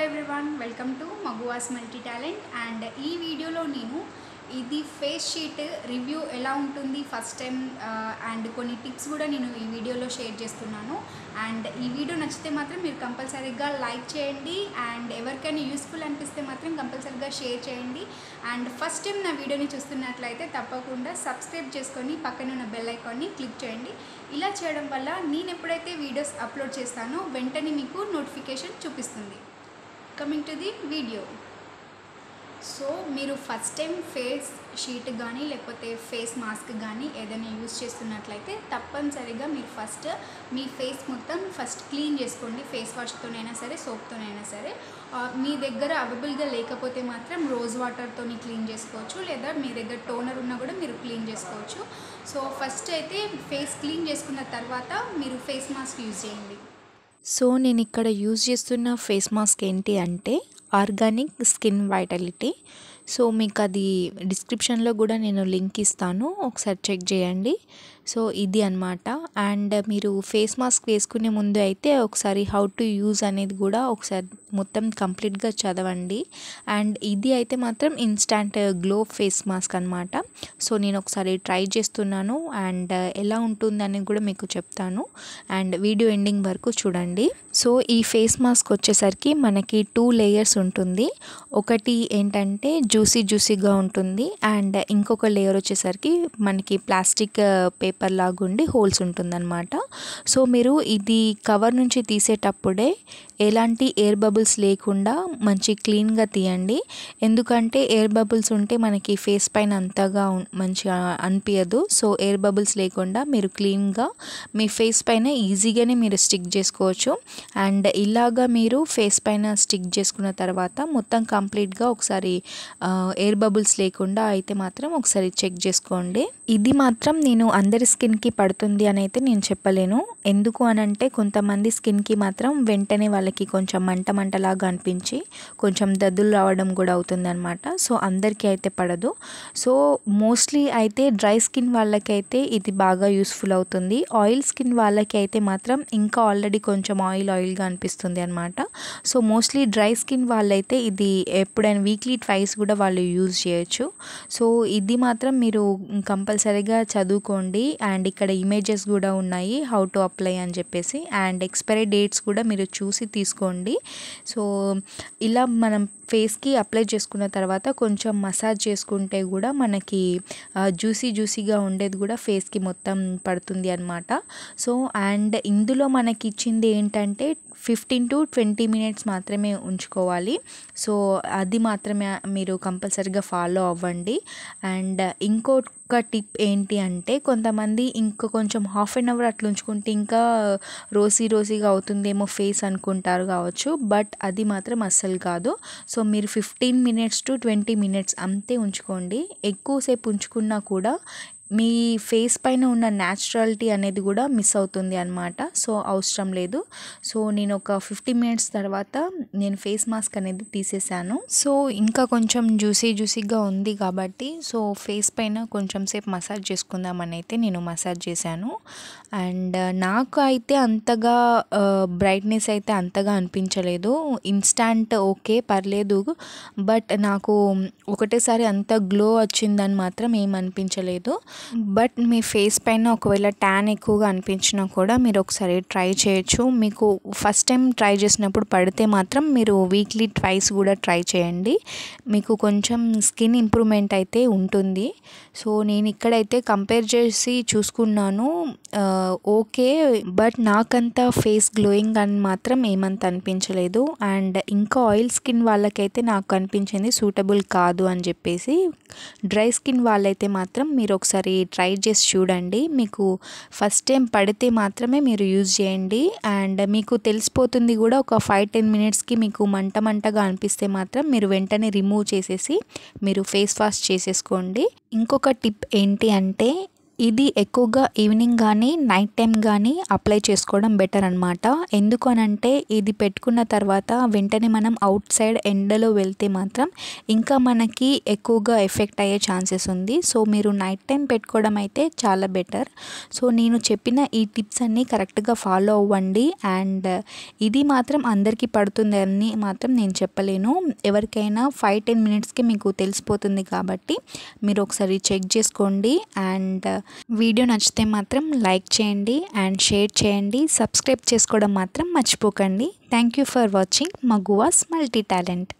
Hello everyone welcome to మగువాస్ multi talent and ఈ వీడియోలో నేను ఇది ఫేస్ షీట్ రివ్యూ ఎలా ఉంటుంది ఫస్ట్ టైం అండ్ కొన్ని టిప్స్ కూడా నేను ఈ వీడియోలో షేర్ చేస్తున్నాను అండ్ ఈ వీడియో నచ్చితే మాత్రం మీరు కంపల్సరీగా లైక్ చేయండి అండ్ ఎవరికైనా యూస్ఫుల్ అనిపిస్తే మాత్రం కంపల్సరీగా షేర్ చేయండి అండ్ ఫస్ట్ టైం నా వీడియోని చూస్తున్నట్లయితే తప్పకుండా సబ్స్క్రైబ్ చేసుకొని పక్కన ఉన్న బెల్ ఐకాన్ని క్లిక్ చేయండి ఇలా చేయడం వల్ల నేను ఎప్పుడైతే వీడియోస్ అప్లోడ్ చేస్తానో వెంటనే మీకు నోటిఫికేషన్ చూపిస్తుంది coming to the video so మీరు ఫస్ట్ టైం ఫేస్ షీట్ కానీ లేకపోతే ఫేస్ మాస్క్ కానీ ఏదైనా యూస్ చేస్తున్నట్లయితే తప్పనిసరిగా మీరు ఫస్ట్ మీ ఫేస్ మొత్తం ఫస్ట్ క్లీన్ చేసుకోండి ఫేస్ వాష్తోనైనా సరే సోప్తోనైనా సరే మీ దగ్గర అవైలబుల్గా లేకపోతే మాత్రం రోజ్ వాటర్తోని క్లీన్ చేసుకోవచ్చు లేదా మీ దగ్గర టోనర్ ఉన్నా కూడా మీరు క్లీన్ చేసుకోవచ్చు సో ఫస్ట్ అయితే ఫేస్ క్లీన్ చేసుకున్న తర్వాత మీరు ఫేస్ మాస్క్ యూజ్ చేయండి సో నేను ఇక్కడ యూజ్ చేస్తున్న ఫేస్ మాస్క్ ఏంటి అంటే ఆర్గానిక్ స్కిన్ వైటాలిటీ సో మీకు అది డిస్క్రిప్షన్లో కూడా నేను లింక్ ఇస్తాను ఒకసారి చెక్ చేయండి సో ఇది అనమాట అండ్ మీరు ఫేస్ మాస్క్ వేసుకునే ముందు అయితే ఒకసారి హౌ టు యూజ్ అనేది కూడా ఒకసారి మొత్తం కంప్లీట్గా చదవండి అండ్ ఇది అయితే మాత్రం ఇన్స్టాంట్ గ్లో ఫేస్ మాస్క్ అనమాట సో నేను ఒకసారి ట్రై చేస్తున్నాను అండ్ ఎలా ఉంటుందని కూడా మీకు చెప్తాను అండ్ వీడియో ఎండింగ్ వరకు చూడండి సో ఈ ఫేస్ మాస్క్ వచ్చేసరికి మనకి టూ లేయర్స్ ఉంటుంది ఒకటి ఏంటంటే జ్యూసీ జ్యూసీగా ఉంటుంది అండ్ ఇంకొక లేయర్ వచ్చేసరికి మనకి ప్లాస్టిక్ పేపర్ లాగుండి హోల్స్ ఉంటుందన్నమాట సో మీరు ఇది కవర్ నుంచి తీసేటప్పుడే ఎలాంటి ఎయిర్ బబుల్ బబుల్స్ లేకుండా మంచి క్లీన్గా తీయండి ఎందుకంటే ఎయిర్ బబుల్స్ ఉంటే మనకి ఫేస్ పైన అంతగా మంచిగా అనిపించదు సో ఎయిర్ బబుల్స్ లేకుండా మీరు క్లీన్గా మీ ఫేస్ పైన ఈజీగానే మీరు స్టిక్ చేసుకోవచ్చు అండ్ ఇలాగా మీరు ఫేస్ పైన స్టిక్ చేసుకున్న తర్వాత మొత్తం కంప్లీట్గా ఒకసారి ఎయిర్ బబుల్స్ లేకుండా అయితే మాత్రం ఒకసారి చెక్ చేసుకోండి ఇది మాత్రం నేను అందరి స్కిన్కి పడుతుంది అని అయితే నేను చెప్పలేను ఎందుకు అనంటే కొంతమంది స్కిన్కి మాత్రం వెంటనే వాళ్ళకి కొంచెం మంట మంట మంటలాగా అనిపించి కొంచెం దద్దులు రావడం కూడా అవుతుందన్నమాట సో అందరికీ అయితే పడదు సో మోస్ట్లీ అయితే డ్రై స్కిన్ వాళ్ళకైతే ఇది బాగా యూస్ఫుల్ అవుతుంది ఆయిల్ స్కిన్ వాళ్ళకి అయితే మాత్రం ఇంకా ఆల్రెడీ కొంచెం ఆయిల్ ఆయిల్గా అనిపిస్తుంది అనమాట సో మోస్ట్లీ డ్రై స్కిన్ వాళ్ళైతే ఇది ఎప్పుడైనా వీక్లీ ట్వైస్ కూడా వాళ్ళు యూజ్ చేయొచ్చు సో ఇది మాత్రం మీరు కంపల్సరీగా చదువుకోండి అండ్ ఇక్కడ ఇమేజెస్ కూడా ఉన్నాయి హౌ టు అప్లై అని చెప్పేసి అండ్ ఎక్స్పైరీ డేట్స్ కూడా మీరు చూసి తీసుకోండి సో ఇలా మనం ఫేస్కి అప్లై చేసుకున్న తర్వాత కొంచెం మసాజ్ చేసుకుంటే కూడా మనకి జ్యూసీ జ్యూసీగా ఉండేది కూడా ఫేస్కి మొత్తం పడుతుంది అనమాట సో అండ్ ఇందులో మనకి ఇచ్చింది ఏంటంటే ఫిఫ్టీన్ టు ట్వంటీ మినిట్స్ మాత్రమే ఉంచుకోవాలి సో అది మాత్రమే మీరు కంపల్సరిగా ఫాలో అవ్వండి అండ్ ఇంకో ఒక్క టిప్ ఏంటి అంటే కొంతమంది ఇంకా కొంచెం హాఫ్ అన్ అవర్ అట్లా ఉంచుకుంటే ఇంకా రోజీ రోజీగా అవుతుందేమో ఫేస్ అనుకుంటారు కావచ్చు బట్ అది మాత్రం అస్సలు కాదు సో మీరు fifteen minutes to twenty minutes అంతే ఉంచుకోండి ఎక్కువసేపు ఉంచుకున్నా కూడా మీ ఫేస్ పైన ఉన్న న్యాచురాలిటీ అనేది కూడా మిస్ అవుతుంది అనమాట సో అవసరం లేదు సో నేను ఒక ఫిఫ్టీ మినిట్స్ తర్వాత నేను ఫేస్ మాస్క్ అనేది తీసేసాను సో ఇంకా కొంచెం జ్యూసీ జ్యూసీగా ఉంది కాబట్టి సో ఫేస్ పైన కొంచెం సేపు మసాజ్ చేసుకుందామని అయితే నేను మసాజ్ చేశాను అండ్ నాకు అయితే అంతగా బ్రైట్నెస్ అయితే అంతగా అనిపించలేదు ఇన్స్టాంట్ ఓకే పర్లేదు బట్ నాకు ఒకటేసారి అంత గ్లో వచ్చిందని మాత్రం ఏమనిపించలేదు Mm-hmm. బట్ మీ ఫేస్ పైన ఒకవేళ ట్యాన్ ఎక్కువగా అనిపించినా కూడా మీరు ఒకసారి ట్రై చేయొచ్చు మీకు ఫస్ట్ టైం ట్రై చేసినప్పుడు పడితే మాత్రం మీరు వీక్లీ ట్వైస్ కూడా ట్రై చేయండి మీకు కొంచెం స్కిన్ ఇంప్రూవ్మెంట్ అయితే ఉంటుంది సో నేను ఇక్కడైతే కంపేర్ చేసి చూసుకున్నాను ఓకే బట్ నాకంత ఫేస్ గ్లోయింగ్ అని మాత్రం ఏమంత అనిపించలేదు అండ్ ఇంకా ఆయిల్ స్కిన్ వాళ్ళకైతే నాకు అనిపించింది సూటబుల్ కాదు అని చెప్పేసి డ్రై స్కిన్ వాళ్ళైతే మాత్రం మీరు ఒకసారి ఒకసారి ట్రై చేసి చూడండి మీకు ఫస్ట్ టైం పడితే మాత్రమే మీరు యూజ్ చేయండి అండ్ మీకు తెలిసిపోతుంది కూడా ఒక ఫైవ్ టెన్ మినిట్స్కి మీకు మంట మంటగా అనిపిస్తే మాత్రం మీరు వెంటనే రిమూవ్ చేసేసి మీరు ఫేస్ వాష్ చేసేసుకోండి ఇంకొక టిప్ ఏంటి అంటే ఇది ఎక్కువగా ఈవినింగ్ కానీ నైట్ టైం కానీ అప్లై చేసుకోవడం బెటర్ అనమాట ఎందుకు అనంటే ఇది పెట్టుకున్న తర్వాత వెంటనే మనం అవుట్ సైడ్ ఎండలో వెళ్తే మాత్రం ఇంకా మనకి ఎక్కువగా ఎఫెక్ట్ అయ్యే ఛాన్సెస్ ఉంది సో మీరు నైట్ టైం పెట్టుకోవడం అయితే చాలా బెటర్ సో నేను చెప్పిన ఈ టిప్స్ అన్నీ కరెక్ట్గా ఫాలో అవ్వండి అండ్ ఇది మాత్రం అందరికీ పడుతుందని మాత్రం నేను చెప్పలేను ఎవరికైనా ఫైవ్ టెన్ మినిట్స్కి మీకు తెలిసిపోతుంది కాబట్టి మీరు ఒకసారి చెక్ చేసుకోండి అండ్ వీడియో నచ్చితే మాత్రం లైక్ చేయండి అండ్ షేర్ చేయండి సబ్స్క్రైబ్ చేసుకోవడం మాత్రం మర్చిపోకండి thank you for watching Maguvas multi talent